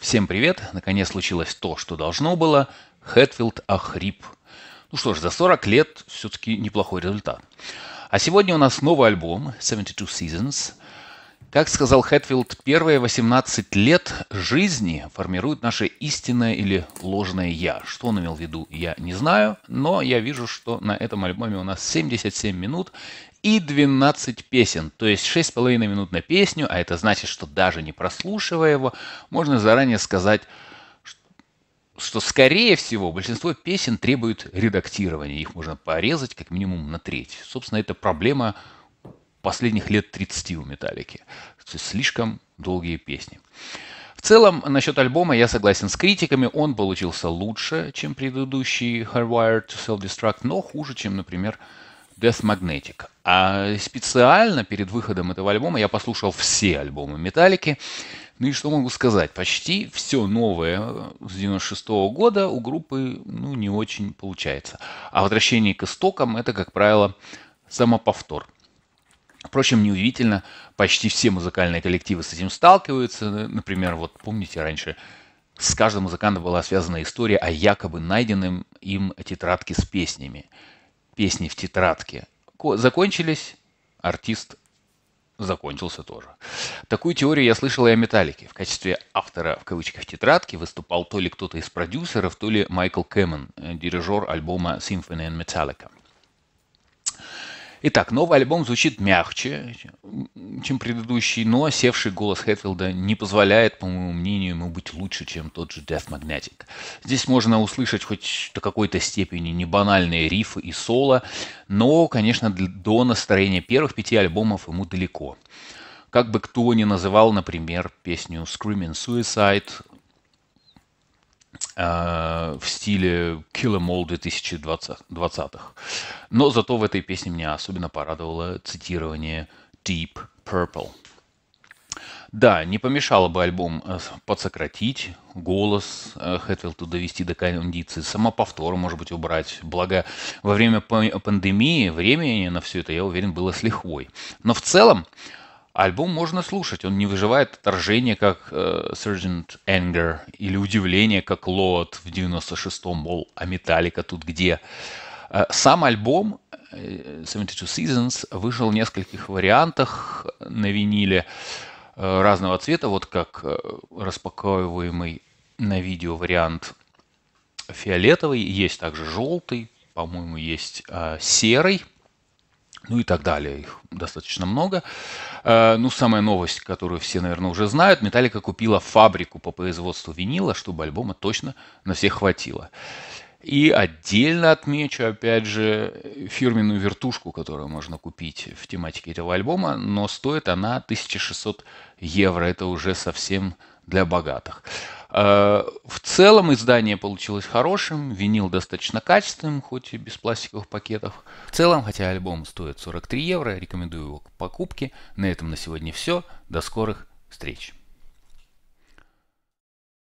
Всем привет! Наконец случилось то, что должно было. Хэтфилд охрип. Ну что ж, за 40 лет все-таки неплохой результат. А сегодня у нас новый альбом 72 Seasons, как сказал Хэтфилд, первые 18 лет жизни формируют наше истинное или ложное «я». Что он имел в виду, я не знаю, но я вижу, что на этом альбоме у нас 77 минут и 12 песен, то есть 6,5 минут на песню, а это значит, что даже не прослушивая его, можно заранее сказать, что, скорее всего, большинство песен требует редактирования. Их можно порезать как минимум на треть. Собственно, это проблема последних лет 30 у Металлики. То есть слишком долгие песни. В целом, насчет альбома я согласен с критиками. Он получился лучше, чем предыдущий Hardwired to Self-Destruct, но хуже, чем, например, Death Magnetic. А специально перед выходом этого альбома я послушал все альбомы Металлики. Ну и что могу сказать? Почти все новое с 96 года у группы ну, не очень получается. А возвращение к истокам – это, как правило, самоповтор – Впрочем, неудивительно, почти все музыкальные коллективы с этим сталкиваются. Например, вот помните раньше, с каждым музыкантом была связана история о якобы найденном им тетрадке с песнями. Песни в тетрадке закончились, артист закончился тоже. Такую теорию я слышал и о «Металлике». В качестве автора, в кавычках, тетрадки выступал то ли кто-то из продюсеров, то ли Майкл Кэммон, э, дирижер альбома «Symphony and Metallica». Итак, новый альбом звучит мягче, чем предыдущий, но севший голос Хэтфилда не позволяет, по моему мнению, ему быть лучше, чем тот же Death Magnetic. Здесь можно услышать хоть до какой-то степени не банальные рифы и соло, но, конечно, до настроения первых пяти альбомов ему далеко. Как бы кто ни называл, например, песню Screaming Suicide Э, в стиле Kill Em All 2020-х. Но зато в этой песне меня особенно порадовало цитирование Deep Purple. Да, не помешало бы альбом э, подсократить, голос э, Хэтфилду довести до кондиции, самоповтор, может быть, убрать. Благо, во время пандемии времени на все это, я уверен, было с лихвой. Но в целом, Альбом можно слушать, он не выживает отторжения, как э, Surgeant Anger, или удивление, как Лот в 96-м, мол, а Металлика тут где? Э, сам альбом 72 э, Seasons вышел в нескольких вариантах на виниле э, разного цвета, вот как распаковываемый на видео вариант фиолетовый, есть также желтый, по-моему, есть серый – ну и так далее. Их достаточно много. Э, ну, самая новость, которую все, наверное, уже знают, Металлика купила фабрику по производству винила, чтобы альбома точно на всех хватило. И отдельно отмечу, опять же, фирменную вертушку, которую можно купить в тематике этого альбома, но стоит она 1600 евро. Это уже совсем для богатых. Э, в целом издание получилось хорошим, винил достаточно качественным, хоть и без пластиковых пакетов. В целом, хотя альбом стоит 43 евро, рекомендую его к покупке. На этом на сегодня все. До скорых встреч!